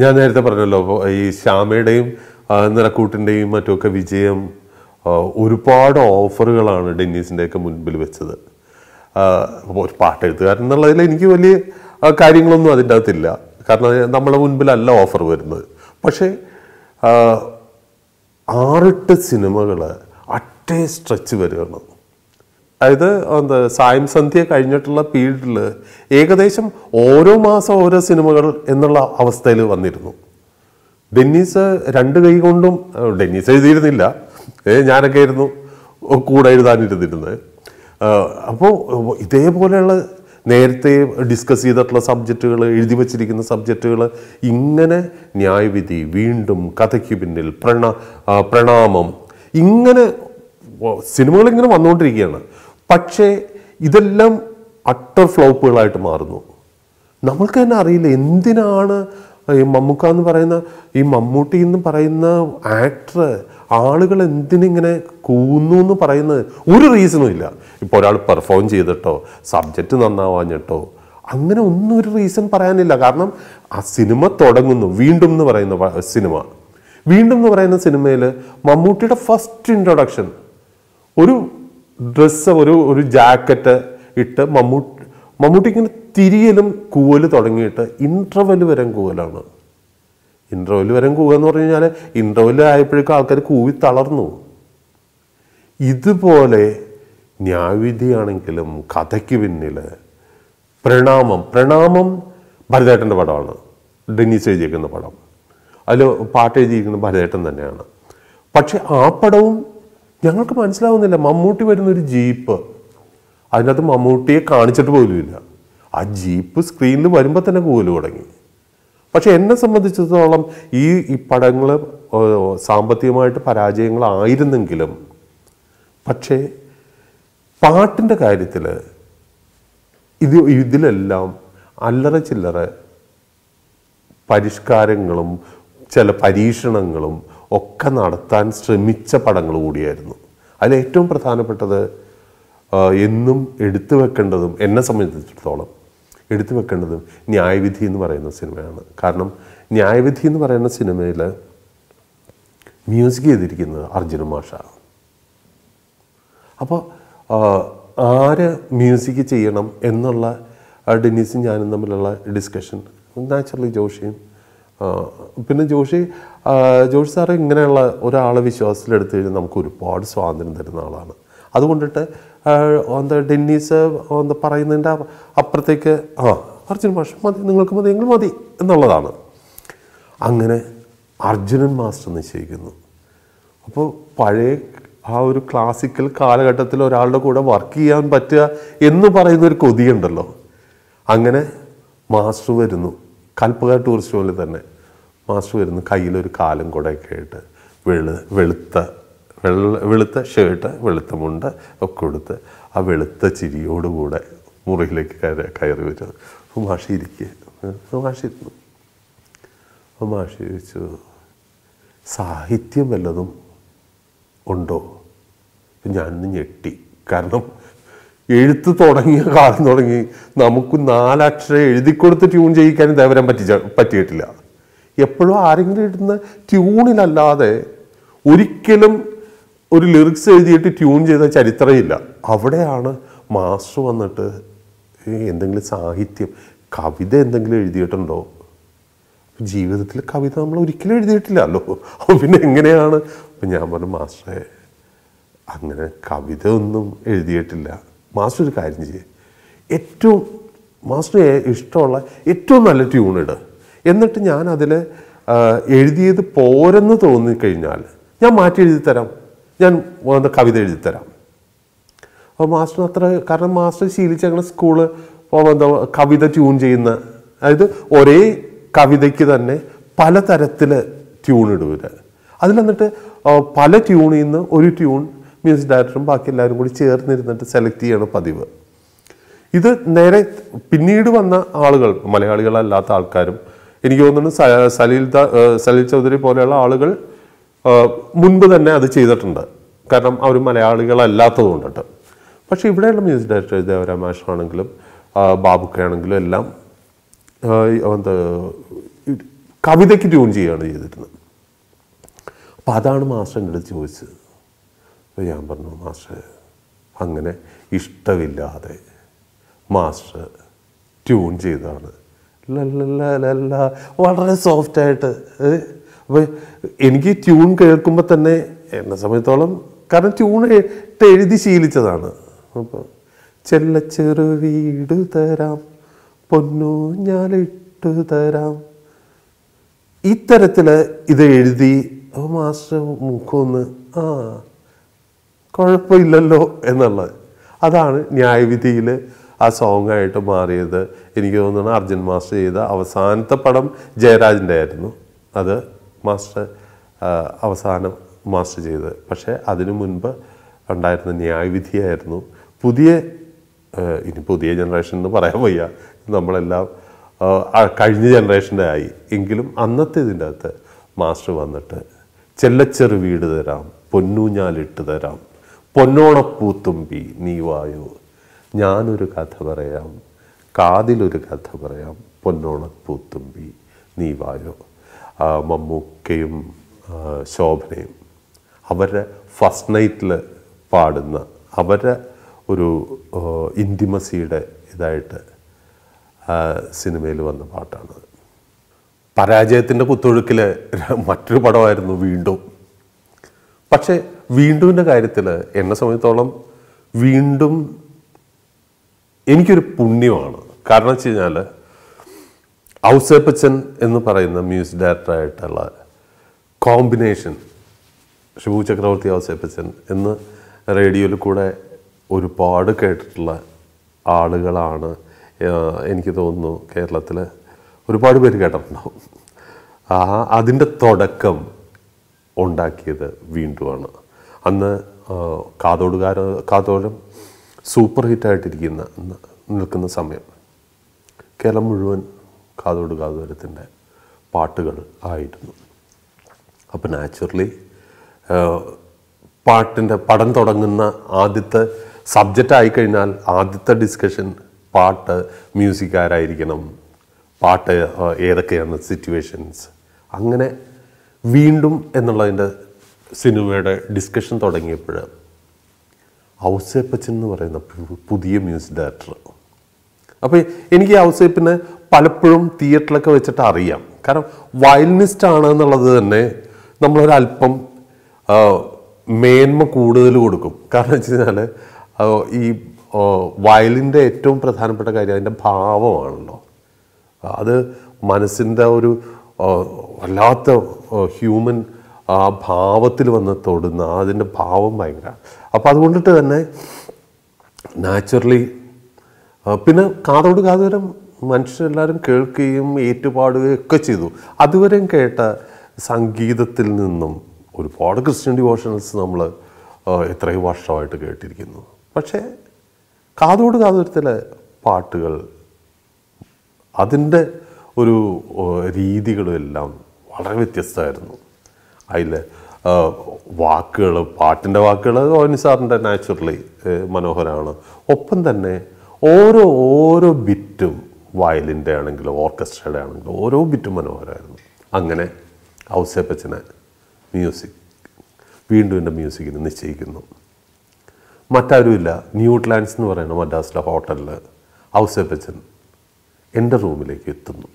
ഞാൻ നേരത്തെ പറഞ്ഞല്ലോ ഈ ശ്യാമയുടെയും നിറക്കൂട്ടിൻ്റെയും മറ്റുമൊക്കെ വിജയം ഒരുപാട് ഓഫറുകളാണ് ഡെന്നീസിൻ്റെയൊക്കെ മുൻപിൽ വെച്ചത് ഒരു പാട്ട് എഴുത്തുകാരൻ എന്നുള്ളതിൽ എനിക്ക് വലിയ കാര്യങ്ങളൊന്നും അതിൻ്റെ അകത്തില്ല കാരണം നമ്മളെ മുൻപിലല്ല ഓഫർ വരുന്നത് പക്ഷേ ആറിട്ട് സിനിമകൾ അട്ടേ സ്ട്രെച്ച് വരുകയാണ് അതായത് എന്താ സായം സന്ധ്യ കഴിഞ്ഞിട്ടുള്ള പീരീഡിൽ ഏകദേശം ഓരോ മാസം ഓരോ സിനിമകൾ എന്നുള്ള അവസ്ഥയിൽ വന്നിരുന്നു ഡെന്നീസ് രണ്ട് കൈ കൊണ്ടും ഡെന്നീസ് എഴുതിയിരുന്നില്ല ഞാനൊക്കെ ആയിരുന്നു കൂടെ എഴുതാനിരുന്നിരുന്നത് അപ്പോൾ ഇതേപോലെയുള്ള നേരത്തെ ഡിസ്കസ് ചെയ്തിട്ടുള്ള സബ്ജക്റ്റുകൾ എഴുതി വച്ചിരിക്കുന്ന സബ്ജക്റ്റുകൾ ഇങ്ങനെ ന്യായവിധി വീണ്ടും കഥയ്ക്ക് പിന്നിൽ പ്രണ പ്രണാമം ഇങ്ങനെ സിനിമകൾ ഇങ്ങനെ വന്നുകൊണ്ടിരിക്കുകയാണ് പക്ഷേ ഇതെല്ലാം അട്ടർ ഫ്ലോപ്പുകളായിട്ട് മാറുന്നു നമ്മൾക്ക് തന്നെ അറിയില്ല എന്തിനാണ് ഈ മമ്മൂക്ക എന്ന് പറയുന്ന ഈ മമ്മൂട്ടി എന്ന് പറയുന്ന ആക്ടർ ആളുകൾ എന്തിനിങ്ങനെ കൂന്നു എന്ന് പറയുന്നത് ഒരു റീസണും ഇല്ല ഇപ്പോൾ ഒരാൾ പെർഫോം ചെയ്തിട്ടോ സബ്ജക്റ്റ് നന്നാവാഞ്ഞിട്ടോ അങ്ങനെ ഒന്നും ഒരു റീസൺ പറയാനില്ല കാരണം ആ സിനിമ തുടങ്ങുന്നു വീണ്ടും എന്ന് പറയുന്ന സിനിമ വീണ്ടും എന്ന് പറയുന്ന സിനിമയിൽ മമ്മൂട്ടിയുടെ ഫസ്റ്റ് ഇൻട്രൊഡക്ഷൻ ഒരു ഡ്രസ്സ് ഒരു ഒരു ജാക്കറ്റ് ഇട്ട് മമ്മൂട്ടി ഇങ്ങനെ തിരിയലും കൂവൽ തുടങ്ങിയിട്ട് ഇൻ്റർവെൽ വരെ കൂവലാണ് ഇൻ്റർവെൽ വരെ കൂവുക എന്ന് പറഞ്ഞു കഴിഞ്ഞാൽ ഇൻ്റർവെൽ ആയപ്പോഴേക്കും ആൾക്കാർ കൂവി തളർന്നു ഇതുപോലെ ന്യായവിധിയാണെങ്കിലും കഥയ്ക്ക് പിന്നിൽ പ്രണാമം പ്രണാമം ഭരതേട്ടൻ്റെ പടമാണ് ഡെന്നീസ് എഴുതിയിരിക്കുന്ന പടം അതിൽ പാട്ട് എഴുതിയിരിക്കുന്ന ഭരതേട്ടൻ തന്നെയാണ് പക്ഷെ ആ പടവും ഞങ്ങൾക്ക് മനസ്സിലാവുന്നില്ല മമ്മൂട്ടി വരുന്ന ഒരു ജീപ്പ് അതിനകത്ത് മമ്മൂട്ടിയെ കാണിച്ചിട്ട് പോലുമില്ല ആ ജീപ്പ് സ്ക്രീനിൽ വരുമ്പോൾ തന്നെ കൂല് തുടങ്ങി പക്ഷെ എന്നെ സംബന്ധിച്ചിടത്തോളം ഈ ഈ പടങ്ങൾ സാമ്പത്തികമായിട്ട് പരാജയങ്ങളായിരുന്നെങ്കിലും പക്ഷേ പാട്ടിൻ്റെ കാര്യത്തിൽ ഇത് ഇതിലെല്ലാം അല്ലറ ചില്ലറ പരിഷ്കാരങ്ങളും ചില പരീക്ഷണങ്ങളും ഒക്കെ നടത്താൻ ശ്രമിച്ച പടങ്ങൾ കൂടിയായിരുന്നു അതിലേറ്റവും ഏറ്റവും പ്രധാനപ്പെട്ടത് എന്നും എടുത്തു വെക്കേണ്ടതും എന്നെ സംബന്ധിച്ചിടത്തോളം എടുത്തു വെക്കേണ്ടതും ന്യായവിധി എന്ന് പറയുന്ന സിനിമയാണ് കാരണം ന്യായവിധി എന്ന് പറയുന്ന സിനിമയിൽ മ്യൂസിക് ചെയ്തിരിക്കുന്നത് അർജുന മാഷ അപ്പോൾ ആര് മ്യൂസിക് ചെയ്യണം എന്നുള്ള ഡെന്നീസും ഞാനും തമ്മിലുള്ള ഡിസ്കഷൻ നാച്ചുറലി ജോഷിയും പിന്നെ ജോഷി ജോർജ് സാർ ഇങ്ങനെയുള്ള ഒരാളെ വിശ്വാസത്തിലെടുത്തു കഴിഞ്ഞാൽ നമുക്ക് ഒരുപാട് സ്വാതന്ത്ര്യം തരുന്ന ആളാണ് അതുകൊണ്ടിട്ട് എന്താ ഡെന്നീസ് എന്താ പറയുന്നതിൻ്റെ അപ്പുറത്തേക്ക് ആ അർജുൻ മാഷ് മതി നിങ്ങൾക്ക് മതി നിങ്ങൾ മതി എന്നുള്ളതാണ് അങ്ങനെ അർജുനൻ മാസ്റ്റർ നിശ്ചയിക്കുന്നു അപ്പോൾ പഴയ ആ ഒരു ക്ലാസിക്കൽ കാലഘട്ടത്തിൽ ഒരാളുടെ കൂടെ വർക്ക് ചെയ്യാൻ പറ്റുക എന്ന് പറയുന്ന ഒരു കൊതിയുണ്ടല്ലോ അങ്ങനെ മാസ്റ്റർ വരുന്നു കൽപ്പക ടൂറിസ്റ്റ് ഹോമിൽ തന്നെ മാസ്റ്റർ വരുന്ന കയ്യിലൊരു കാലും കൂടെയൊക്കെ ആയിട്ട് വെളു വെളുത്ത വെള്ള വെളുത്ത ഷർട്ട് വെളുത്ത മുണ്ട് ഒക്കെ കൊടുത്ത് ആ വെളുത്ത ചിരിയോടുകൂടെ മുറിയിലേക്ക് കയറി കയറി വരുന്നത് അപ്പോൾ മാഷി ഇരിക്കുക മാഷി ഇരുന്നു അപ്പോൾ മാഷി ചോദിച്ചു സാഹിത്യം വല്ലതും ഉണ്ടോ ഞാനൊന്ന് ഞെട്ടി കാരണം എഴുത്ത് തുടങ്ങിയ കാലം തുടങ്ങി നമുക്ക് നാലക്ഷരം എഴുതിക്കൊടുത്ത് ട്യൂൺ ചെയ്യിക്കാനും ദേവരം പറ്റി പറ്റിയിട്ടില്ല എപ്പോഴും ആരെങ്കിലും ഇടുന്ന ട്യൂണിലല്ലാതെ ഒരിക്കലും ഒരു ലിറിക്സ് എഴുതിയിട്ട് ട്യൂൺ ചെയ്ത ചരിത്രമില്ല അവിടെയാണ് മാസ്റ്റർ വന്നിട്ട് എന്തെങ്കിലും സാഹിത്യം കവിത എന്തെങ്കിലും എഴുതിയിട്ടുണ്ടോ ജീവിതത്തിൽ കവിത നമ്മൾ ഒരിക്കലും എഴുതിയിട്ടില്ലല്ലോ അപ്പോൾ പിന്നെ എങ്ങനെയാണ് അപ്പം ഞാൻ പറഞ്ഞു മാസ്റ്ററെ അങ്ങനെ കവിത ഒന്നും എഴുതിയിട്ടില്ല മാസ്റ്റർ ഒരു കാര്യം ചെയ്യേ ഏറ്റവും മാസ്റ്റർ ഇഷ്ടമുള്ള ഏറ്റവും നല്ല ട്യൂണിടുക എന്നിട്ട് ഞാൻ അതിൽ എഴുതിയത് പോരെന്ന് തോന്നിക്കഴിഞ്ഞാൽ ഞാൻ മാറ്റി എഴുതി തരാം ഞാൻ കവിത എഴുതി തരാം അപ്പോൾ മാസ്റ്റർ അത്ര കാരണം മാസ്റ്റർ ഞങ്ങൾ സ്കൂള് എന്താ കവിത ട്യൂൺ ചെയ്യുന്ന അതായത് ഒരേ കവിതയ്ക്ക് തന്നെ പലതരത്തിൽ ട്യൂൺ ഇടുവര് അതിലെന്നിട്ട് പല ട്യൂണിൽ നിന്ന് ഒരു ട്യൂൺ മ്യൂസിക് ഡയറക്ടറും ബാക്കി എല്ലാവരും കൂടി ചേർന്നിരുന്നിട്ട് സെലക്ട് ചെയ്യണം പതിവ് ഇത് നേരെ പിന്നീട് വന്ന ആളുകൾ മലയാളികളല്ലാത്ത ആൾക്കാരും എനിക്ക് തോന്നുന്നു സലീൽ സലീൽ ചൗധരി പോലെയുള്ള ആളുകൾ മുൻപ് തന്നെ അത് ചെയ്തിട്ടുണ്ട് കാരണം അവർ മലയാളികളല്ലാത്തത് കൊണ്ടിട്ട് പക്ഷേ ഇവിടെയുള്ള മ്യൂസിക് ഡയറക്ടർ ദേവരാമാഷാണെങ്കിലും ബാബുക്കയാണെങ്കിലും എല്ലാം എന്താ കവിതയ്ക്ക് ട്യൂൺ ചെയ്യുകയാണ് ചെയ്തിരുന്നത് അപ്പോൾ അതാണ് മാസ്റ്ററിൻ്റെ അടുത്ത് ചോദിച്ചത് അപ്പോൾ ഞാൻ പറഞ്ഞു മാസ്റ്റർ അങ്ങനെ ഇഷ്ടമില്ലാതെ മാസ്റ്റർ ട്യൂൺ ചെയ്തതാണ് ലല്ല വളരെ സോഫ്റ്റായിട്ട് അപ്പോൾ എനിക്ക് ട്യൂൺ കേൾക്കുമ്പോൾ തന്നെ എന്നെ സംബന്ധിച്ചോളം കാരണം ട്യൂൺ എഴുതി ശീലിച്ചതാണ് അപ്പോൾ ചെല്ല ചെറു വീട് തരാം പൊന്നു ഇട്ട് തരാം ഇത്തരത്തിൽ ഇത് എഴുതി അപ്പോൾ മാസ്റ്റർ മുഖമൊന്ന് ആ കുഴപ്പമില്ലല്ലോ എന്നുള്ളത് അതാണ് ന്യായവിധിയിൽ ആ സോങ്ങായിട്ട് മാറിയത് എനിക്ക് തോന്നുന്നു അർജുൻ മാസ്റ്റർ ചെയ്ത അവസാനത്തെ പടം ജയരാജിൻ്റെ ആയിരുന്നു അത് മാസ്റ്റർ അവസാനം മാസ്റ്റർ ചെയ്തത് പക്ഷേ അതിനു മുൻപ് ഉണ്ടായിരുന്ന ന്യായവിധിയായിരുന്നു പുതിയ ഇനി പുതിയ ജനറേഷൻ എന്ന് പറയാൻ വയ്യ നമ്മളെല്ലാം കഴിഞ്ഞ ജനറേഷൻ്റെ ആയി എങ്കിലും അന്നത്തെ ഇതിൻ്റെ അകത്ത് മാസ്റ്റർ വന്നിട്ട് ചെല്ലച്ചെറു വീട് തരാം പൊന്നൂഞ്ഞാലിട്ട് തരാം പൊന്നോണപ്പൂത്തുമ്പി നീവായോ ഞാനൊരു കഥ പറയാം കാതിലൊരു കഥ പറയാം പൊന്നോണ പൂത്തുമ്പി നീ വായോ മമ്മൂക്കയും ശോഭനയും അവരുടെ ഫസ്റ്റ് നൈറ്റിൽ പാടുന്ന അവരുടെ ഒരു ഇന്തിമസിയുടെ ഇതായിട്ട് സിനിമയിൽ വന്ന പാട്ടാണ് പരാജയത്തിൻ്റെ കുത്തൊഴുക്കിൽ മറ്റൊരു പടമായിരുന്നു വീണ്ടും പക്ഷേ വീണ്ടുവിൻ്റെ കാര്യത്തിൽ എന്നെ സമയത്തോളം വീണ്ടും എനിക്കൊരു പുണ്യമാണ് കാരണം വെച്ച് കഴിഞ്ഞാൽ ഔസേപ്പച്ചൻ എന്ന് പറയുന്ന മ്യൂസിക് ഡയറക്ടറായിട്ടുള്ള കോമ്പിനേഷൻ ഷിബു ചക്രവർത്തി ഔസേപ്പച്ചൻ എന്ന് റേഡിയോയിൽ കൂടെ ഒരുപാട് കേട്ടിട്ടുള്ള ആളുകളാണ് എനിക്ക് തോന്നുന്നു കേരളത്തിൽ ഒരുപാട് പേര് കേട്ടിട്ടുണ്ടാവും ആ അതിൻ്റെ തുടക്കം ഉണ്ടാക്കിയത് വീണ്ടുമാണ് അന്ന് കാതോടുകാരോ കാതോടും സൂപ്പർ ഹിറ്റായിട്ടിരിക്കുന്ന നിൽക്കുന്ന സമയം കേരളം മുഴുവൻ കാതോട് കാതോരത്തിൻ്റെ പാട്ടുകൾ ആയിരുന്നു അപ്പോൾ നാച്ചുറലി പാട്ടിൻ്റെ പടം തുടങ്ങുന്ന ആദ്യത്തെ സബ്ജക്റ്റ് ആയിക്കഴിഞ്ഞാൽ ആദ്യത്തെ ഡിസ്കഷൻ പാട്ട് മ്യൂസിക് ആരായിരിക്കണം പാട്ട് ഏതൊക്കെയാണ് സിറ്റുവേഷൻസ് അങ്ങനെ വീണ്ടും എന്നുള്ളതിൻ്റെ സിനിമയുടെ ഡിസ്കഷൻ തുടങ്ങിയപ്പോൾ ഔസേപ്പച്ചൻ എന്ന് പറയുന്ന പുതിയ മ്യൂസിക് ഡയറക്ടർ അപ്പോൾ എനിക്ക് ഔസേപ്പിനെ പലപ്പോഴും തിയേറ്ററിലൊക്കെ വെച്ചിട്ട് അറിയാം കാരണം വയലിനിസ്റ്റ് ആണ് എന്നുള്ളത് തന്നെ നമ്മളൊരല്പം മേന്മ കൂടുതൽ കൊടുക്കും കാരണം വെച്ച് കഴിഞ്ഞാൽ ഈ വയലിൻ്റെ ഏറ്റവും പ്രധാനപ്പെട്ട കാര്യം അതിൻ്റെ ഭാവമാണല്ലോ അത് മനസ്സിൻ്റെ ഒരു വല്ലാത്ത ഹ്യൂമൻ ആ ഭാവത്തിൽ വന്ന് തൊടുന്ന അതിൻ്റെ ഭാവം ഭയങ്കര അപ്പം അതുകൊണ്ടിട്ട് തന്നെ നാച്ചുറലി പിന്നെ കാതോട് കാതോരം മനുഷ്യരെല്ലാവരും കേൾക്കുകയും ഏറ്റുപാടുകയും ഒക്കെ ചെയ്തു അതുവരെയും കേട്ട സംഗീതത്തിൽ നിന്നും ഒരുപാട് ക്രിസ്ത്യൻ ഡിവോഷണൽസ് നമ്മൾ എത്രയും വർഷമായിട്ട് കേട്ടിരിക്കുന്നു പക്ഷേ കാതോട് കാതോരത്തിലെ പാട്ടുകൾ അതിൻ്റെ ഒരു രീതികളും എല്ലാം വളരെ വ്യത്യസ്തമായിരുന്നു അതിൽ വാക്കുകൾ പാട്ടിൻ്റെ വാക്കുകൾ ഓനി സാറിൻ്റെ നാച്ചുറലി മനോഹരമാണ് ഒപ്പം തന്നെ ഓരോ ഓരോ ബിറ്റും വയലിൻ്റെ ആണെങ്കിലും ഓർക്കസ്ട്രയുടെ ആണെങ്കിലും ഓരോ ബിറ്റും മനോഹരമായിരുന്നു അങ്ങനെ ഔസേപ്പച്ചനെ മ്യൂസിക് വീണ്ടും എൻ്റെ മ്യൂസിക്കിന് നിശ്ചയിക്കുന്നു മറ്റാരുമില്ല ന്യൂട്ട്ലാൻഡ്സ് എന്ന് പറയുന്ന മദ്രാസിലെ ഹോട്ടലിൽ ഔസേപ്പച്ചൻ എൻ്റെ റൂമിലേക്ക് എത്തുന്നു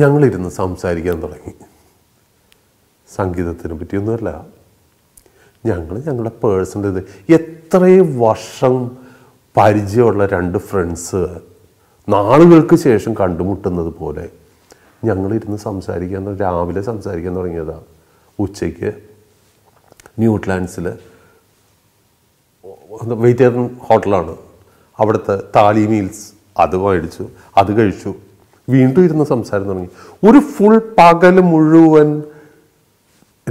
ഞങ്ങളിരുന്ന് സംസാരിക്കാൻ തുടങ്ങി സംഗീതത്തിനെ പറ്റിയൊന്നുമല്ല ഞങ്ങൾ ഞങ്ങളുടെ പേഴ്സണൽ ഇത് എത്രയും വർഷം പരിചയമുള്ള രണ്ട് ഫ്രണ്ട്സ് നാളുകൾക്ക് ശേഷം കണ്ടുമുട്ടുന്നത് പോലെ ഞങ്ങളിരുന്ന് സംസാരിക്കാൻ രാവിലെ സംസാരിക്കാൻ തുടങ്ങിയതാണ് ഉച്ചയ്ക്ക് ന്യൂട്ട്ലാൻഡ്സിൽ വെജിറ്റേറിയൻ ഹോട്ടലാണ് അവിടുത്തെ താലി മീൽസ് അത് മേടിച്ചു അത് കഴിച്ചു വീണ്ടും ഇരുന്ന് സംസാരം തുടങ്ങി ഒരു ഫുൾ പകൽ മുഴുവൻ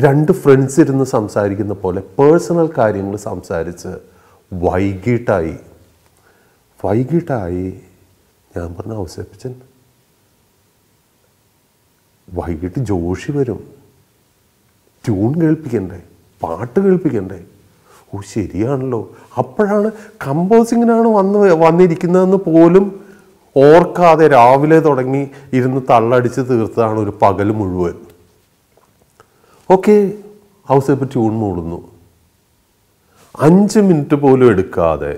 രണ്ട് ഫ്രണ്ട്സ് ഇരുന്ന് സംസാരിക്കുന്ന പോലെ പേഴ്സണൽ കാര്യങ്ങൾ സംസാരിച്ച് വൈകിട്ടായി വൈകിട്ടായി ഞാൻ പറഞ്ഞ ഔസേപ്പച്ചൻ വൈകിട്ട് ജോഷി വരും ട്യൂൺ കേൾപ്പിക്കണ്ടേ പാട്ട് കേൾപ്പിക്കണ്ടേ ഓ ശരിയാണല്ലോ അപ്പോഴാണ് കമ്പോസിങ്ങിനാണ് വന്ന് വന്നിരിക്കുന്നതെന്ന് പോലും ഓർക്കാതെ രാവിലെ തുടങ്ങി ഇരുന്ന് തള്ളടിച്ച് തീർത്തതാണ് ഒരു പകൽ മുഴുവൻ ഓക്കെ ഹൗസേപ്പ് ട്യൂൺ മൂടുന്നു അഞ്ച് മിനിറ്റ് പോലും എടുക്കാതെ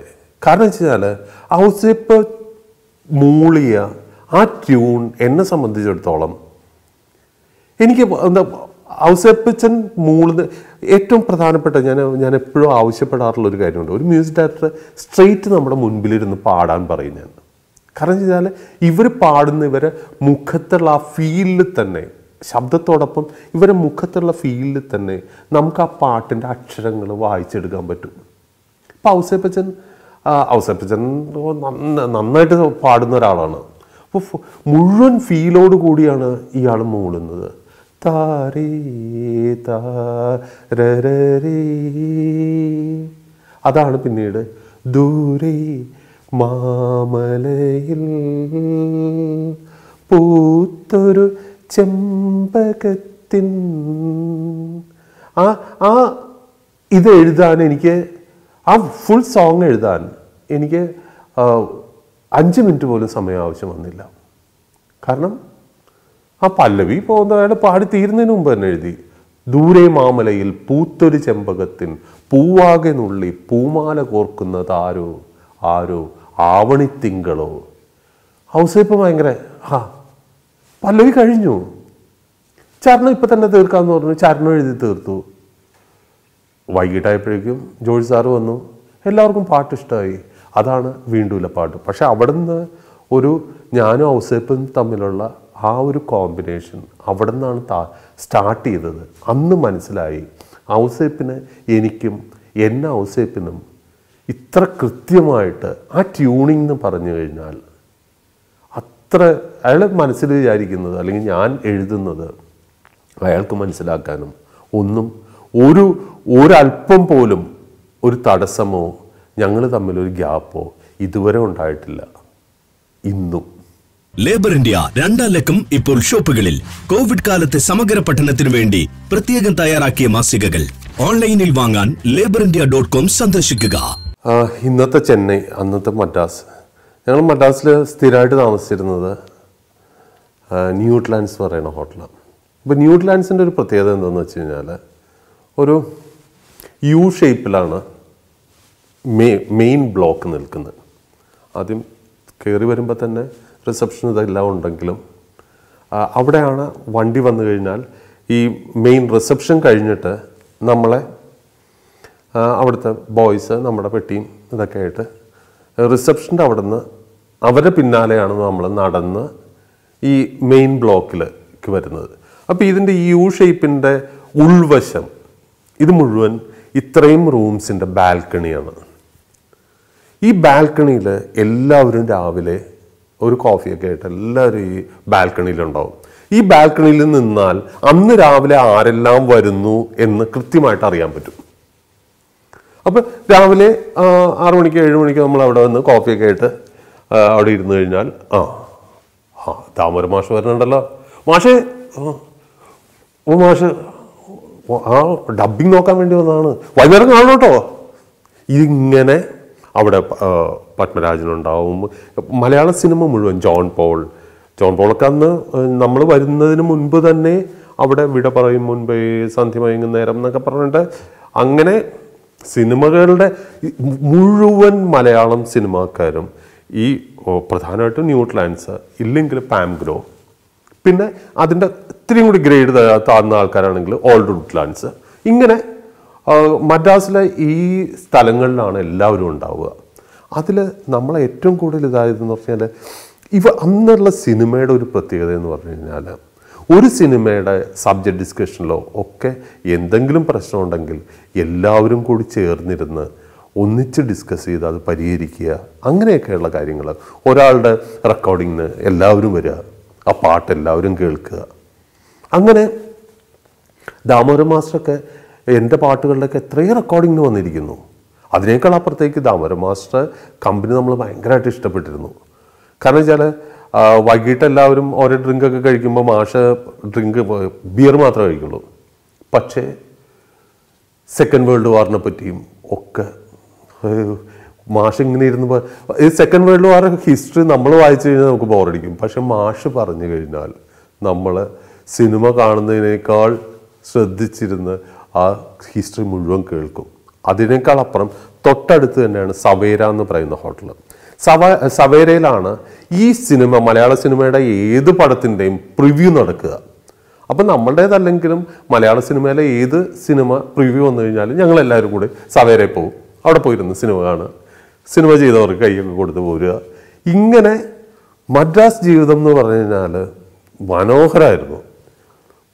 കാരണം വെച്ചാൽ ഹൗസേപ്പ് മൂളിയ ആ ട്യൂൺ എന്നെ സംബന്ധിച്ചിടത്തോളം എനിക്ക് എന്താ ഔസേപ്പച്ചൻ മൂളുന്ന ഏറ്റവും പ്രധാനപ്പെട്ട ഞാൻ ഞാൻ എപ്പോഴും ആവശ്യപ്പെടാറുള്ള ഒരു കാര്യമുണ്ട് ഒരു മ്യൂസിക് ഡയറക്ടർ സ്ട്രെയിറ്റ് നമ്മുടെ മുൻപിലിരുന്ന് പാടാൻ പറയും ഞാൻ കാരണം വെച്ച് കഴിഞ്ഞാൽ ഇവർ പാടുന്ന ഇവരെ മുഖത്തുള്ള ആ ഫീലിൽ തന്നെ ശബ്ദത്തോടൊപ്പം ഇവരെ മുഖത്തുള്ള ഫീലിൽ തന്നെ നമുക്ക് ആ പാട്ടിൻ്റെ അക്ഷരങ്ങൾ വായിച്ചെടുക്കാൻ പറ്റും ഇപ്പം ഔസേപ്പച്ചൻ ഔസേപ്പച്ചൻ നന്ന നന്നായിട്ട് പാടുന്ന ഒരാളാണ് അപ്പോൾ മുഴുവൻ ഫീലോട് കൂടിയാണ് ഇയാൾ മൂളുന്നത് താരേ താരേ അതാണ് പിന്നീട് ദൂരേ മാമലയിൽ പൂത്തൊരു ചെമ്പകത്തിൻ ആ ആ ഇത് എഴുതാൻ എനിക്ക് ആ ഫുൾ സോങ് എഴുതാൻ എനിക്ക് അഞ്ച് മിനിറ്റ് പോലും സമയം ആവശ്യം വന്നില്ല കാരണം ആ പല്ലവി പോകുന്ന അയാൾ പാടി തീരുന്നതിന് മുമ്പ് തന്നെ എഴുതി ദൂരെ മാമലയിൽ പൂത്തൊരു ചെമ്പകത്തിൻ പൂവാകെ നുള്ളി പൂമാല കോർക്കുന്നതാരോ ആ ഒരു ഹൗസ് വൈഫ് ഭയങ്കര ആ പല്ലവി കഴിഞ്ഞു ചരണം ഇപ്പം തന്നെ തീർക്കാമെന്ന് പറഞ്ഞു ചരണം എഴുതി തീർത്തു വൈകിട്ടായപ്പോഴേക്കും ജോർജ് സാറ് വന്നു എല്ലാവർക്കും പാട്ട് ഇഷ്ടമായി അതാണ് വീണ്ടുമില്ല പാട്ട് പക്ഷെ നിന്ന് ഒരു ഞാനും ഔസേപ്പും തമ്മിലുള്ള ആ ഒരു കോമ്പിനേഷൻ അവിടെ നിന്നാണ് താ സ്റ്റാർട്ട് ചെയ്തത് അന്ന് മനസ്സിലായി ഔസേപ്പിന് എനിക്കും എന്നെ ഔസേപ്പിനും ഇത്ര കൃത്യമായിട്ട് ആ ട്യൂണിംഗ് എന്ന് പറഞ്ഞു കഴിഞ്ഞാൽ അത്ര അയാൾ മനസ്സിൽ വിചാരിക്കുന്നത് അല്ലെങ്കിൽ ഞാൻ എഴുതുന്നത് അയാൾക്ക് മനസ്സിലാക്കാനും ഒന്നും ഒരു ഒരല്പം പോലും ഒരു തടസ്സമോ ഞങ്ങൾ തമ്മിലൊരു ഗ്യാപ്പോ ഇതുവരെ ഉണ്ടായിട്ടില്ല ഇന്നും ലേബർ ഇന്ത്യ രണ്ടാം ലക്കം ഇപ്പോൾ ഷോപ്പുകളിൽ കോവിഡ് കാലത്തെ സമഗ്ര പഠനത്തിനു വേണ്ടി പ്രത്യേകം തയ്യാറാക്കിയ മാസികകൾ ഓൺലൈനിൽ വാങ്ങാൻ ലേബർ ഇന്ത്യ ഡോട്ട് കോം സന്ദർശിക്കുക ഇന്നത്തെ ചെന്നൈ അന്നത്തെ മദ്രാസ് ഞങ്ങൾ മദ്രാസിൽ സ്ഥിരമായിട്ട് താമസിച്ചിരുന്നത് ന്യൂട്ട്ലാൻഡ്സ് പറയുന്ന ഹോട്ടലാണ് ഇപ്പോൾ ന്യൂട്ട്ലാൻഡ്സിൻ്റെ ഒരു പ്രത്യേകത എന്താണെന്ന് വെച്ച് കഴിഞ്ഞാൽ ഒരു യു ഷേപ്പിലാണ് മെയ് മെയിൻ ബ്ലോക്ക് നിൽക്കുന്നത് ആദ്യം കയറി വരുമ്പോൾ തന്നെ റിസപ്ഷൻ ഇതെല്ലാം ഉണ്ടെങ്കിലും അവിടെയാണ് വണ്ടി വന്നു കഴിഞ്ഞാൽ ഈ മെയിൻ റിസപ്ഷൻ കഴിഞ്ഞിട്ട് നമ്മളെ അവിടുത്തെ ബോയ്സ് നമ്മുടെ പെട്ടിയും ഇതൊക്കെ ആയിട്ട് റിസപ്ഷൻ്റെ അവിടെ നിന്ന് അവരെ പിന്നാലെയാണ് നമ്മൾ നടന്ന് ഈ മെയിൻ ബ്ലോക്കിലേക്ക് വരുന്നത് അപ്പോൾ ഇതിൻ്റെ ഈ യു ഷേപ്പിൻ്റെ ഉൾവശം ഇത് മുഴുവൻ ഇത്രയും റൂംസിൻ്റെ ബാൽക്കണിയാണ് ഈ ബാൽക്കണിയിൽ എല്ലാവരും രാവിലെ ഒരു കോഫിയൊക്കെ ആയിട്ട് എല്ലാവരും ഈ ബാൽക്കണിയിലുണ്ടാവും ഈ ബാൽക്കണിയിൽ നിന്നാൽ അന്ന് രാവിലെ ആരെല്ലാം വരുന്നു എന്ന് കൃത്യമായിട്ട് അറിയാൻ പറ്റും അപ്പോൾ രാവിലെ ആറു മണിക്ക് ഏഴ് മണിക്ക് നമ്മൾ അവിടെ വന്ന് കോഫിയൊക്കെ ആയിട്ട് അവിടെ ഇരുന്ന് കഴിഞ്ഞാൽ ആ ആ താമര മാഷ് വരുന്നുണ്ടല്ലോ മാഷേ ഓ മാഷ് ആ ഡബ്ബിങ് നോക്കാൻ വേണ്ടി വന്നതാണ് വൈകുന്നേരം കാണണം കേട്ടോ ഇങ്ങനെ അവിടെ പത്മരാജനുണ്ടാവും മലയാള സിനിമ മുഴുവൻ ജോൺ പോൾ ജോൺ പോളൊക്കെ അന്ന് നമ്മൾ വരുന്നതിന് മുൻപ് തന്നെ അവിടെ വിട പറയും മുൻപേ സന്ധ്യ നേരം എന്നൊക്കെ പറഞ്ഞിട്ട് അങ്ങനെ സിനിമകളുടെ മുഴുവൻ മലയാളം സിനിമാക്കാരും ഈ പ്രധാനമായിട്ടും ന്യൂട്ട്ലാൻഡ്സ് ഇല്ലെങ്കിൽ പാംഗ്രോ പിന്നെ അതിൻ്റെ ഇത്രയും കൂടി ഗ്രേഡ് താഴ്ന്ന ആൾക്കാരാണെങ്കിൽ ഓൾഡ് വുഡ്ലാൻഡ്സ് ഇങ്ങനെ മദ്രാസിലെ ഈ സ്ഥലങ്ങളിലാണ് എല്ലാവരും ഉണ്ടാവുക അതിൽ നമ്മളെ ഏറ്റവും കൂടുതൽ ഇതായതെന്ന് പറഞ്ഞാൽ ഇവ അന്നുള്ള സിനിമയുടെ ഒരു പ്രത്യേകത എന്ന് പറഞ്ഞു കഴിഞ്ഞാൽ ഒരു സിനിമയുടെ സബ്ജക്റ്റ് ഡിസ്കഷനിലോ ഒക്കെ എന്തെങ്കിലും പ്രശ്നമുണ്ടെങ്കിൽ എല്ലാവരും കൂടി ചേർന്നിരുന്ന് ഒന്നിച്ച് ഡിസ്കസ് ചെയ്ത് അത് പരിഹരിക്കുക അങ്ങനെയൊക്കെയുള്ള കാര്യങ്ങൾ ഒരാളുടെ റെക്കോർഡിങ്ങിന് എല്ലാവരും വരിക ആ പാട്ട് എല്ലാവരും കേൾക്കുക അങ്ങനെ ദാമോദരൻ മാസ്റ്ററൊക്കെ എൻ്റെ പാട്ടുകളിലൊക്കെ എത്രയും റെക്കോർഡിങ്ങിന് വന്നിരിക്കുന്നു അതിനേക്കാൾ അപ്പുറത്തേക്ക് ദാമോദരൻ മാസ്റ്റർ കമ്പനി നമ്മൾ ഭയങ്കരമായിട്ട് ഇഷ്ടപ്പെട്ടിരുന്നു കാരണം വെച്ചാൽ വൈകിട്ട് എല്ലാവരും ഓരോ ഡ്രിങ്കൊക്കെ കഴിക്കുമ്പോൾ മാഷ ഡ്രിങ്ക് ബിയർ മാത്രമേ കഴിക്കുള്ളൂ പക്ഷേ സെക്കൻഡ് വേൾഡ് വാറിനെ പറ്റിയും ഒക്കെ മാഷ് ഇങ്ങനെ ഇരുന്ന് ഈ സെക്കൻഡ് വേൾഡ് വാർ ഹിസ്റ്ററി നമ്മൾ വായിച്ചു കഴിഞ്ഞാൽ നമുക്ക് ബോറടിക്കും പക്ഷെ മാഷ് പറഞ്ഞു കഴിഞ്ഞാൽ നമ്മൾ സിനിമ കാണുന്നതിനേക്കാൾ ശ്രദ്ധിച്ചിരുന്ന് ആ ഹിസ്റ്ററി മുഴുവൻ കേൾക്കും അതിനേക്കാൾ അപ്പുറം തൊട്ടടുത്ത് തന്നെയാണ് സവേര എന്ന് പറയുന്ന ഹോട്ടൽ സവ സവേരയിലാണ് ഈ സിനിമ മലയാള സിനിമയുടെ ഏത് പടത്തിൻ്റെയും പ്രിവ്യൂ നടക്കുക അപ്പം നമ്മളുടേതല്ലെങ്കിലും മലയാള സിനിമയിലെ ഏത് സിനിമ പ്രിവ്യൂ വന്നു കഴിഞ്ഞാൽ ഞങ്ങളെല്ലാവരും കൂടി സവേരയിൽ പോകും അവിടെ പോയിരുന്ന സിനിമ കാണുക സിനിമ ചെയ്തവർക്ക് കൈയൊക്കെ കൊടുത്തു പോരുക ഇങ്ങനെ മദ്രാസ് ജീവിതം എന്ന് പറഞ്ഞു കഴിഞ്ഞാൽ മനോഹരമായിരുന്നു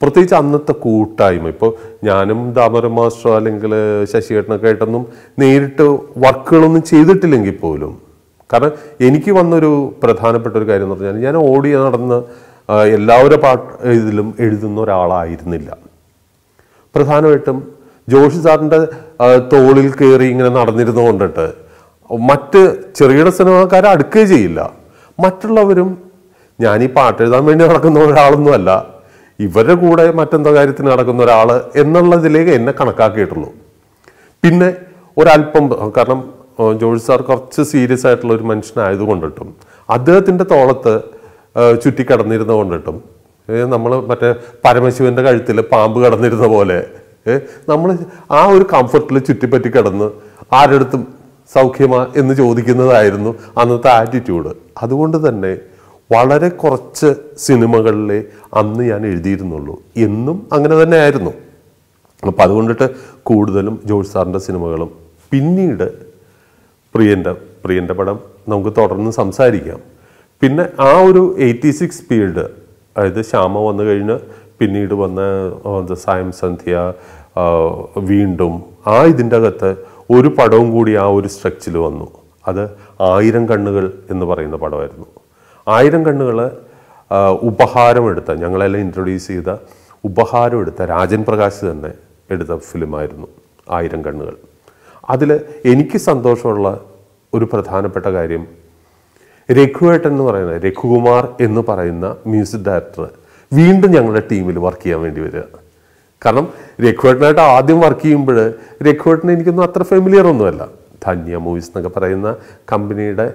പ്രത്യേകിച്ച് അന്നത്തെ കൂട്ടായ്മ ഇപ്പോൾ ഞാനും ദാമര മാസ്റ്ററോ അല്ലെങ്കിൽ ശശിയേട്ടനൊക്കെ ആയിട്ടൊന്നും നേരിട്ട് വർക്കുകളൊന്നും ചെയ്തിട്ടില്ലെങ്കിൽ പോലും കാരണം എനിക്ക് വന്നൊരു പ്രധാനപ്പെട്ട ഒരു കാര്യം എന്ന് പറഞ്ഞാൽ ഞാൻ ഓടി നടന്ന് എല്ലാവരും പാട്ട് ഇതിലും എഴുതുന്ന ഒരാളായിരുന്നില്ല പ്രധാനമായിട്ടും ജോഷി സാറിൻ്റെ തോളിൽ കയറി ഇങ്ങനെ നടന്നിരുന്നു കൊണ്ടിട്ട് മറ്റ് ചെറുകിട സിനിമാക്കാരെ അടുക്കുകയും ചെയ്യില്ല മറ്റുള്ളവരും ഞാൻ ഈ പാട്ട് എഴുതാൻ വേണ്ടി നടക്കുന്ന ഒരാളൊന്നുമല്ല ഇവരുടെ കൂടെ മറ്റെന്തോ കാര്യത്തിന് നടക്കുന്ന ഒരാൾ എന്നുള്ളതിലേക്ക് എന്നെ കണക്കാക്കിയിട്ടുള്ളൂ പിന്നെ ഒരല്പം കാരണം ജോർജ് സാർ കുറച്ച് സീരിയസ് ആയിട്ടുള്ള ഒരു മനുഷ്യനായത് കൊണ്ടിട്ടും അദ്ദേഹത്തിൻ്റെ തോളത്ത് ചുറ്റിക്കടന്നിരുന്ന കൊണ്ടിട്ടും നമ്മൾ മറ്റേ പരമശിവൻ്റെ കഴുത്തിൽ പാമ്പ് കടന്നിരുന്ന പോലെ നമ്മൾ ആ ഒരു കംഫർട്ടിൽ ചുറ്റിപ്പറ്റി കിടന്ന് ആരടുത്തും സൗഖ്യമാ എന്ന് ചോദിക്കുന്നതായിരുന്നു അന്നത്തെ ആറ്റിറ്റ്യൂഡ് അതുകൊണ്ട് തന്നെ വളരെ കുറച്ച് സിനിമകളിലെ അന്ന് ഞാൻ എഴുതിയിരുന്നുള്ളൂ എന്നും അങ്ങനെ തന്നെ ആയിരുന്നു അപ്പോൾ അതുകൊണ്ടിട്ട് കൂടുതലും ജോർജ് സാറിൻ്റെ സിനിമകളും പിന്നീട് പ്രിയൻ്റെ പ്രിയൻ്റെ പടം നമുക്ക് തുടർന്ന് സംസാരിക്കാം പിന്നെ ആ ഒരു എയ്റ്റി സിക്സ് പീരീഡ് അതായത് ശ്യാമ വന്നു കഴിഞ്ഞ് പിന്നീട് വന്ന സായം സന്ധ്യ വീണ്ടും ആ ഇതിൻ്റെ അകത്ത് ഒരു പടവും കൂടി ആ ഒരു സ്ട്രക്ചിൽ വന്നു അത് ആയിരം കണ്ണുകൾ എന്ന് പറയുന്ന പടമായിരുന്നു ആയിരം കണ്ണുകൾ ഉപഹാരമെടുത്ത ഞങ്ങളെല്ലാം ഇൻട്രൊഡ്യൂസ് ചെയ്ത എടുത്ത രാജൻ പ്രകാശ് തന്നെ എടുത്ത ഫിലിമായിരുന്നു ആയിരം കണ്ണുകൾ അതിൽ എനിക്ക് സന്തോഷമുള്ള ഒരു പ്രധാനപ്പെട്ട കാര്യം രഘുവേട്ടൻ എന്ന് പറയുന്ന രഘുകുമാർ എന്ന് പറയുന്ന മ്യൂസിക് ഡയറക്ടർ വീണ്ടും ഞങ്ങളുടെ ടീമിൽ വർക്ക് ചെയ്യാൻ വേണ്ടി വരിക കാരണം രഘുവേട്ടനായിട്ട് ആദ്യം വർക്ക് ചെയ്യുമ്പോൾ രഘുവേട്ടൻ എനിക്കൊന്നും അത്ര ഫെമിലിയർ ഒന്നുമല്ല ധന്യ മൂവീസ് എന്നൊക്കെ പറയുന്ന കമ്പനിയുടെ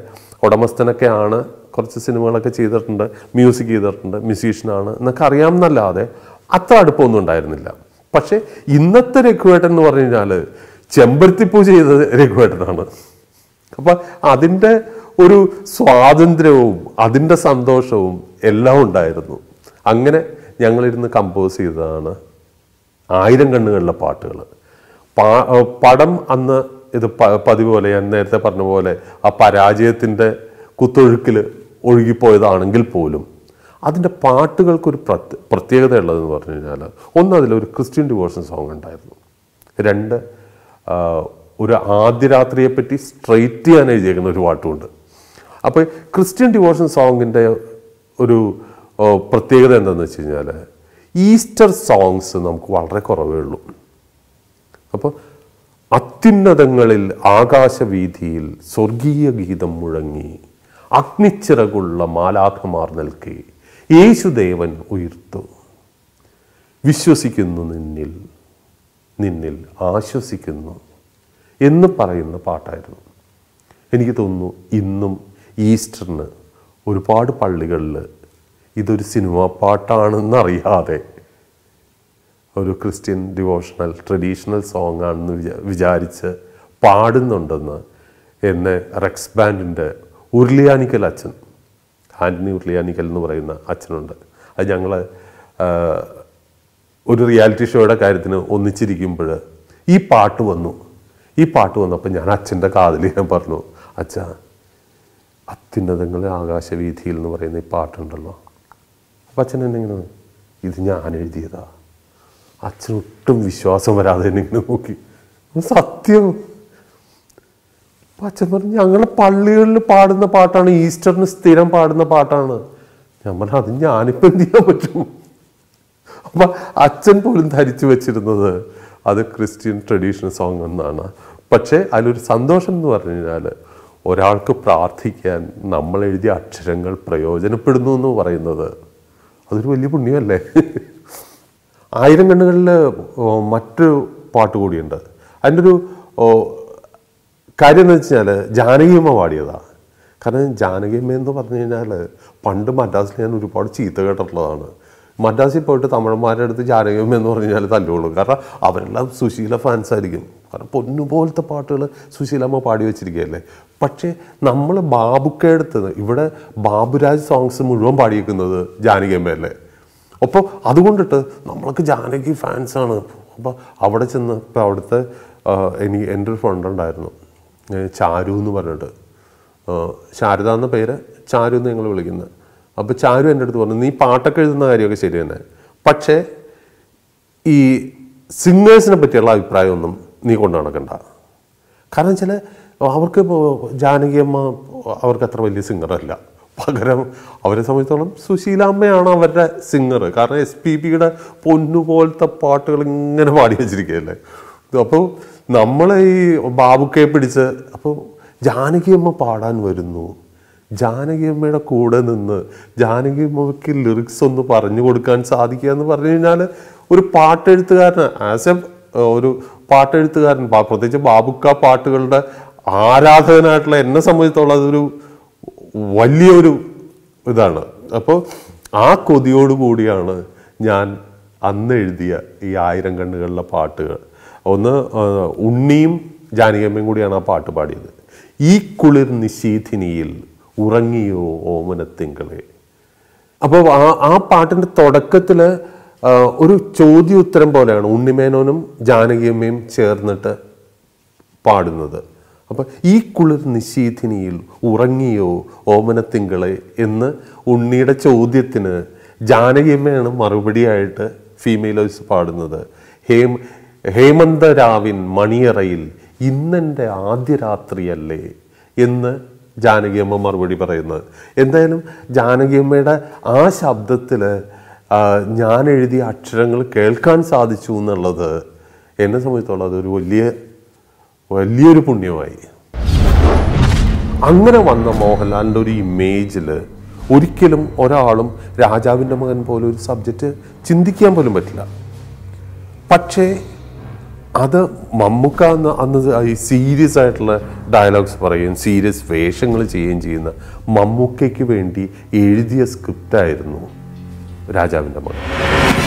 ഉടമസ്ഥനൊക്കെയാണ് കുറച്ച് സിനിമകളൊക്കെ ചെയ്തിട്ടുണ്ട് മ്യൂസിക് ചെയ്തിട്ടുണ്ട് മ്യൂസീഷ്യനാണ് എന്നൊക്കെ അറിയാമെന്നല്ലാതെ അത്ര അടുപ്പമൊന്നും ഉണ്ടായിരുന്നില്ല പക്ഷേ ഇന്നത്തെ രഘുവേട്ടൻ എന്ന് പറഞ്ഞു കഴിഞ്ഞാൽ ചെമ്പരത്തിപ്പൂ ചെയ്തത് രഘുവേട്ടനാണ് അപ്പൊ അതിൻ്റെ ഒരു സ്വാതന്ത്ര്യവും അതിൻ്റെ സന്തോഷവും എല്ലാം ഉണ്ടായിരുന്നു അങ്ങനെ ഞങ്ങളിരുന്ന് കമ്പോസ് ചെയ്തതാണ് ആയിരം കണ്ണുകളിലെ പാട്ടുകൾ പടം അന്ന് ഇത് പതിവ് പോലെ ഞാൻ നേരത്തെ പറഞ്ഞ പോലെ ആ പരാജയത്തിൻ്റെ കുത്തൊഴുക്കിൽ ഒഴുകിപ്പോയതാണെങ്കിൽ പോലും അതിൻ്റെ പാട്ടുകൾക്കൊരു പ്രത്യേകത ഉള്ളതെന്ന് പറഞ്ഞു കഴിഞ്ഞാൽ ഒന്ന് അതിലൊരു ക്രിസ്ത്യൻ ഡിവോഷൻ സോങ് ഉണ്ടായിരുന്നു രണ്ട് ഒരു ആദ്യ രാത്രിയെപ്പറ്റി സ്ട്രെയിറ്റ് ചെയ്യാൻ എഴുതിയേക്കുന്ന ഒരു പാട്ടുമുണ്ട് അപ്പോൾ ക്രിസ്ത്യൻ ഡിവോഷൻ സോങ്ങിൻ്റെ ഒരു പ്രത്യേകത എന്താണെന്ന് വെച്ച് കഴിഞ്ഞാൽ ഈസ്റ്റർ സോങ്സ് നമുക്ക് വളരെ കുറവേ ഉള്ളൂ അപ്പോൾ അത്യുന്നതങ്ങളിൽ ആകാശവീതിയിൽ സ്വർഗീയ ഗീതം മുഴങ്ങി അഗ്നിച്ചിറകുള്ള മാലാഖമാർ നിൽക്കെ യേശുദേവൻ ഉയർത്തു വിശ്വസിക്കുന്നു നിന്നിൽ നിന്നിൽ ആശ്വസിക്കുന്നു എന്ന് പറയുന്ന പാട്ടായിരുന്നു എനിക്ക് തോന്നുന്നു ഇന്നും ഈസ്റ്ററിന് ഒരുപാട് പള്ളികളിൽ ഇതൊരു സിനിമ പാട്ടാണെന്നറിയാതെ ഒരു ക്രിസ്ത്യൻ ഡിവോഷണൽ ട്രഡീഷണൽ സോങ് ആണെന്ന് വിചാ വിചാരിച്ച് പാടുന്നുണ്ടെന്ന് എന്നെ റെക്സ് ബാൻഡിൻ്റെ ഉരുളിയാനിക്കൽ അച്ഛൻ ആൻ്റണി ഉരുളിയാനിക്കൽ എന്ന് പറയുന്ന അച്ഛനുണ്ട് അത് ഞങ്ങൾ ഒരു റിയാലിറ്റി ഷോയുടെ കാര്യത്തിന് ഒന്നിച്ചിരിക്കുമ്പോൾ ഈ പാട്ട് വന്നു ഈ പാട്ട് വന്നപ്പോൾ ഞാൻ അച്ഛൻ്റെ കാതിൽ ഞാൻ പറഞ്ഞു അച്ഛ അത്യുന്നതങ്ങൾ ആകാശവീഥിയിൽ എന്ന് പറയുന്ന ഈ പാട്ടുണ്ടല്ലോ അപ്പം അച്ഛൻ എന്നെ ഇത് ഞാൻ എഴുതിയതാ അച്ഛൻ ഒട്ടും വിശ്വാസം വരാതെ എന്നെ നോക്കി സത്യം അപ്പം അച്ഛൻ പറഞ്ഞു ഞങ്ങൾ പള്ളികളിൽ പാടുന്ന പാട്ടാണ് ഈസ്റ്ററിന് സ്ഥിരം പാടുന്ന പാട്ടാണ് ഞാൻ പറഞ്ഞു അത് ഞാനിപ്പോൾ എന്ത് ചെയ്യാൻ പറ്റും അപ്പം അച്ഛൻ പോലും ധരിച്ചു വെച്ചിരുന്നത് അത് ക്രിസ്ത്യൻ ട്രഡീഷണൽ സോങ് എന്നാണ് പക്ഷേ അതിലൊരു സന്തോഷം എന്ന് പറഞ്ഞു കഴിഞ്ഞാൽ ഒരാൾക്ക് പ്രാർത്ഥിക്കാൻ നമ്മൾ എഴുതിയ അക്ഷരങ്ങൾ പ്രയോജനപ്പെടുന്നു എന്ന് പറയുന്നത് അതൊരു വലിയ പുണ്യമല്ലേ ആയിരം കണ്ണുകളിൽ മറ്റൊരു പാട്ട് കൂടിയുണ്ട് അതിൻ്റെ ഒരു കാര്യം എന്ന് വെച്ചാൽ ജാനകിയമ്മ പാടിയതാണ് കാരണം ജാനകിയമ്മ എന്ന് പറഞ്ഞു കഴിഞ്ഞാൽ പണ്ട് മദ്രാസിൽ ഞാൻ ഒരുപാട് ചീത്ത കേട്ടിട്ടുള്ളതാണ് മദ്രാസിൽ പോയിട്ട് തമിഴന്മാരുടെ അടുത്ത് ജാനകം എന്ന് പറഞ്ഞാൽ തല്ലുകൊള്ളും കാരണം അവരെല്ലാം സുശീല ഫാൻസ് ആയിരിക്കും കാരണം പൊന്നുപോലത്തെ പാട്ടുകൾ പാട്ടുകൾ സുശീലമ്മ പാടി വെച്ചിരിക്കുകയല്ലേ പക്ഷേ നമ്മൾ ബാബുക്കടുത്ത് ഇവിടെ ബാബുരാജ് സോങ്സ് മുഴുവൻ പാടിയേക്കുന്നത് ജാനകിയമ്മയല്ലേ അപ്പോൾ അതുകൊണ്ടിട്ട് നമ്മൾക്ക് ജാനകി ഫാൻസാണ് അപ്പോൾ അവിടെ ചെന്ന് ഇപ്പോൾ അവിടുത്തെ എനിക്ക് എൻ്റെ ഒരു ഫ്രണ്ട് ഉണ്ടായിരുന്നു ചാരു എന്ന് പറഞ്ഞിട്ട് ശാരദ എന്ന പേര് ചാരു എന്ന് ഞങ്ങൾ വിളിക്കുന്നത് അപ്പോൾ ചാരു എൻ്റെ അടുത്ത് പറഞ്ഞു നീ പാട്ടൊക്കെ എഴുതുന്ന കാര്യമൊക്കെ ശരി തന്നെ പക്ഷേ ഈ സിംഗേഴ്സിനെ പറ്റിയുള്ള അഭിപ്രായമൊന്നും നീ കൊണ്ടു നടക്കണ്ട കാരണം ചില അവർക്ക് ജാനകിയമ്മ അവർക്ക് അത്ര വലിയ സിംഗറല്ല പകരം അവരെ സംബന്ധിച്ചോളം സുശീലാമ്മയാണ് അവരുടെ സിംഗർ കാരണം എസ് പി ബിയുടെ പൊന്നുപോലത്തെ പാട്ടുകൾ ഇങ്ങനെ പാടി വെച്ചിരിക്കുകയല്ലേ അപ്പോൾ നമ്മളെ ഈ ബാബുക്കയെ പിടിച്ച് അപ്പോൾ ജാനകിയമ്മ പാടാൻ വരുന്നു ജാനകിയമ്മയുടെ കൂടെ നിന്ന് ജാനകിയമ്മയ്ക്ക് ലിറിക്സ് ഒന്ന് പറഞ്ഞു കൊടുക്കാൻ സാധിക്കുക എന്ന് പറഞ്ഞു കഴിഞ്ഞാൽ ഒരു പാട്ടെഴുത്തുകാരൻ ആസ് എ ഒരു പാട്ടെഴുത്തുകാരൻ പ്രത്യേകിച്ച് ബാബുക്ക പാട്ടുകളുടെ ആരാധകനായിട്ടുള്ള എന്നെ സംബന്ധിച്ചോളം അതൊരു വലിയൊരു ഇതാണ് അപ്പോൾ ആ കൊതിയോട് കൂടിയാണ് ഞാൻ അന്ന് എഴുതിയ ഈ ആയിരം കണ്ണുകളിലെ പാട്ടുകൾ ഒന്ന് ഉണ്ണിയും ജാനകിയമ്മയും കൂടിയാണ് ആ പാട്ട് പാടിയത് ഈ കുളിർ നിശീഥിനിയിൽ ഉറങ്ങിയോ ഓമനത്തിങ്കളെ അപ്പോൾ ആ ആ പാട്ടിൻ്റെ തുടക്കത്തിൽ ഒരു ചോദ്യോത്തരം പോലെയാണ് ഉണ്ണിമേനോനും ജാനകിയമ്മയും ചേർന്നിട്ട് പാടുന്നത് അപ്പം ഈ കുളിർ നിശീഥിനിയിൽ ഉറങ്ങിയോ ഓമനത്തിങ്കളെ എന്ന് ഉണ്ണിയുടെ ചോദ്യത്തിന് ജാനകിയമ്മയാണ് മറുപടിയായിട്ട് ഫീമെയിൽ വോയിസ് പാടുന്നത് ഹേം ഹേമന്തരാവിൻ മണിയറയിൽ ഇന്നെൻ്റെ ആദ്യ രാത്രിയല്ലേ എന്ന് ജാനകിയമ്മ മറുപടി പറയുന്നത് എന്തായാലും ജാനകിയമ്മയുടെ ആ ശബ്ദത്തിൽ ഞാൻ എഴുതിയ അക്ഷരങ്ങൾ കേൾക്കാൻ സാധിച്ചു എന്നുള്ളത് എന്നെ സംബന്ധിച്ചോളം അതൊരു വലിയ വലിയൊരു പുണ്യമായി അങ്ങനെ വന്ന മോഹൻലാലിൻ്റെ ഒരു ഇമേജിൽ ഒരിക്കലും ഒരാളും രാജാവിൻ്റെ മകൻ പോലെ ഒരു സബ്ജക്റ്റ് ചിന്തിക്കാൻ പോലും പറ്റില്ല പക്ഷേ അത് മമ്മൂക്ക എന്ന് അന്ന് ഈ സീരിയസ് ആയിട്ടുള്ള ഡയലോഗ്സ് പറയുകയും സീരിയസ് വേഷങ്ങൾ ചെയ്യുകയും ചെയ്യുന്ന മമ്മൂക്കയ്ക്ക് വേണ്ടി എഴുതിയ സ്ക്രിപ്റ്റായിരുന്നു രാജാവിൻ്റെ മകൻ